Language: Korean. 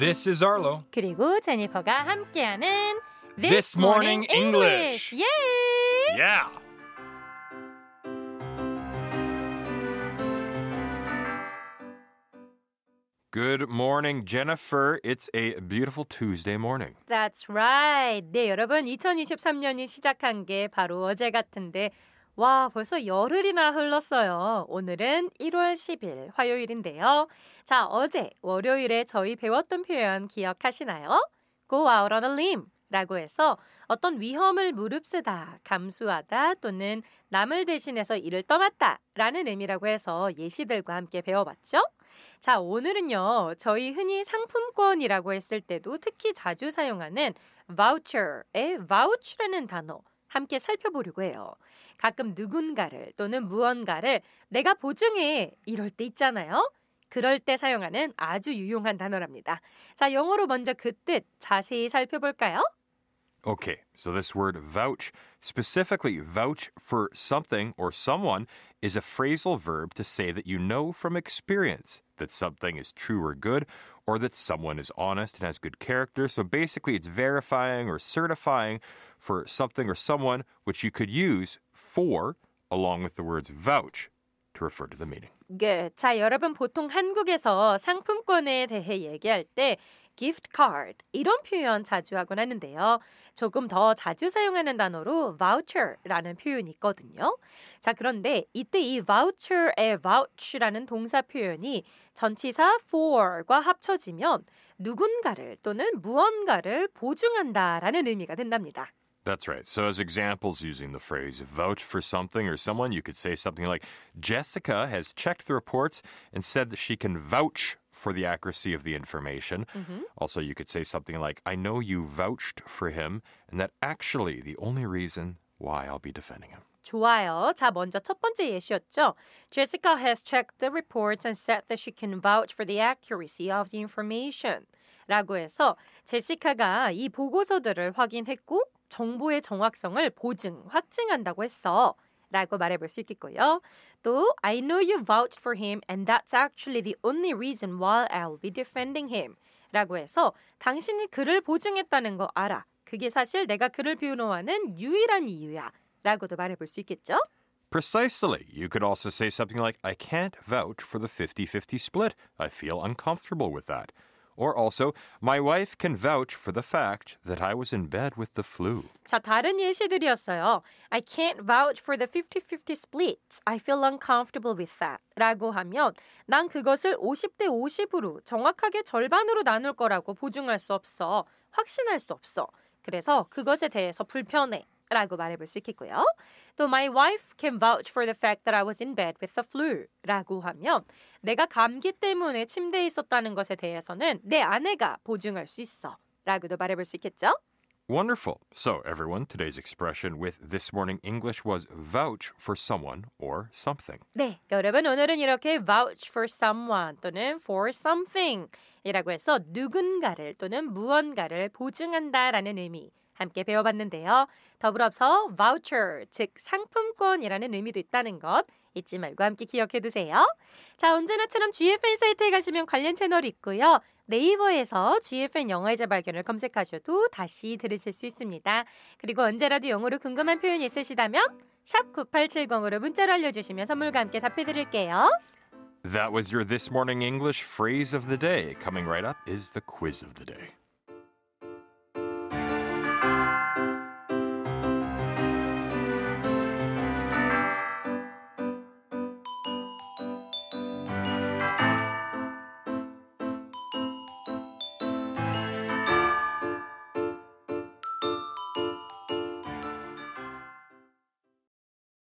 This is Arlo. 그리고 제니퍼가 함께하는 This, This Morning, morning English. English. Yay! Yeah. Good morning, Jennifer. It's a beautiful Tuesday morning. That's right. 네, 여러분, 2023년이 시작한 게 바로 어제 같은데 와, 벌써 열흘이나 흘렀어요. 오늘은 1월 10일 화요일인데요. 자, 어제 월요일에 저희 배웠던 표현 기억하시나요? Go out on a limb. 라고 해서 어떤 위험을 무릅쓰다, 감수하다 또는 남을 대신해서 일을 떠맡다 라는 의미라고 해서 예시들과 함께 배워봤죠? 자, 오늘은요, 저희 흔히 상품권이라고 했을 때도 특히 자주 사용하는 voucher의 vouch라는 단어 함께 살펴보려고 해요. 가끔 누군가를 또는 무언가를 내가 보증해 이럴 때 있잖아요. 그럴 때 사용하는 아주 유용한 단어랍니다. 자, 영어로 먼저 그 뜻 자세히 살펴볼까요? Okay, so this word vouch, specifically vouch for something or someone, is a phrasal verb to say that you know from experience that something is true or good, or that someone is honest and has good character. So basically, it's verifying or certifying for something or someone, which you could use for along with the words vouch to refer to the meaning. Good. 자 여러분 보통 한국에서 상품권에 대해 얘기할 때 gift card 이런 표현 자주 하곤 하는데요. 조금 더 자주 사용하는 단어로 voucher라는 표현이 있거든요. 자, 그런데 이때 이 voucher의 vouch라는 동사 표현이 전치사 for과 합쳐지면 누군가를 또는 무언가를 보증한다라는 의미가 된답니다. That's right. So, as examples using the phrase vouch for something or someone, you could say something like Jessica has checked the reports and said that she can vouch for the accuracy of the information. Mm-hmm. Also, you could say something like, I know you vouched for him, and that actually the only reason why I'll be defending him. 좋아요. 자, 먼저 첫 번째 예시였죠. Jessica has checked the reports and said that she can vouch for the accuracy of the information. 라고 해서 제시카가 이 보고서들을 확인했고 정보의 정확성을 보증, 확증한다고 했어. 라고 말해볼 수 있겠고요 though I know you vouched for him and that's actually the only reason why I'll be defending him. 라고 해서 당신이 그를 보증했다는 거 알아. 그게 사실 내가 그를 변호하는 유일한 이유야. 라고도 말해볼 수 있겠죠? Precisely. You could also say something like, I can't vouch for the 50 50 split. I feel uncomfortable with that. Or also, my wife can vouch for the fact that I was in bed with the flu. 자, 다른 예시들이었어요. I can't vouch for the 50-50 split. I feel uncomfortable with that. 라고 하면 난 그것을 50대 50으로 정확하게 절반으로 나눌 거라고 보증할 수 없어. 확신할 수 없어. 그래서 그것에 대해서 불편해. 라고 말해볼 수 있겠고요. 또 my wife can vouch for the fact that I was in bed with the flu라고 하면 내가 감기 때문에 침대에 있었다는 것에 대해서는 내 아내가 보증할 수 있어라고도 말해볼 수 있겠죠? Wonderful. So, everyone, today's expression with this morning English was vouch for someone or something. 네, 여러분 오늘은 이렇게 vouch for someone 또는 for something이라고 해서 누군가를 또는 무언가를 보증한다라는 의미. 함께 배워봤는데요. 더불어서 voucher, 즉 상품권이라는 의미도 있다는 것 잊지 말고 함께 기억해 두세요. 자, 언제나처럼 GFN 사이트에 가시면 관련 채널이 있고요. 네이버에서 GFN 영어의 재발견을 검색하셔도 다시 들으실 수 있습니다. 그리고 언제라도 영어로 궁금한 표현이 있으시다면 샵 9870으로 문자로 알려주시면 선물과 함께 답해드릴게요. That was your This Morning English phrase of the day. Coming right up is the quiz of the day.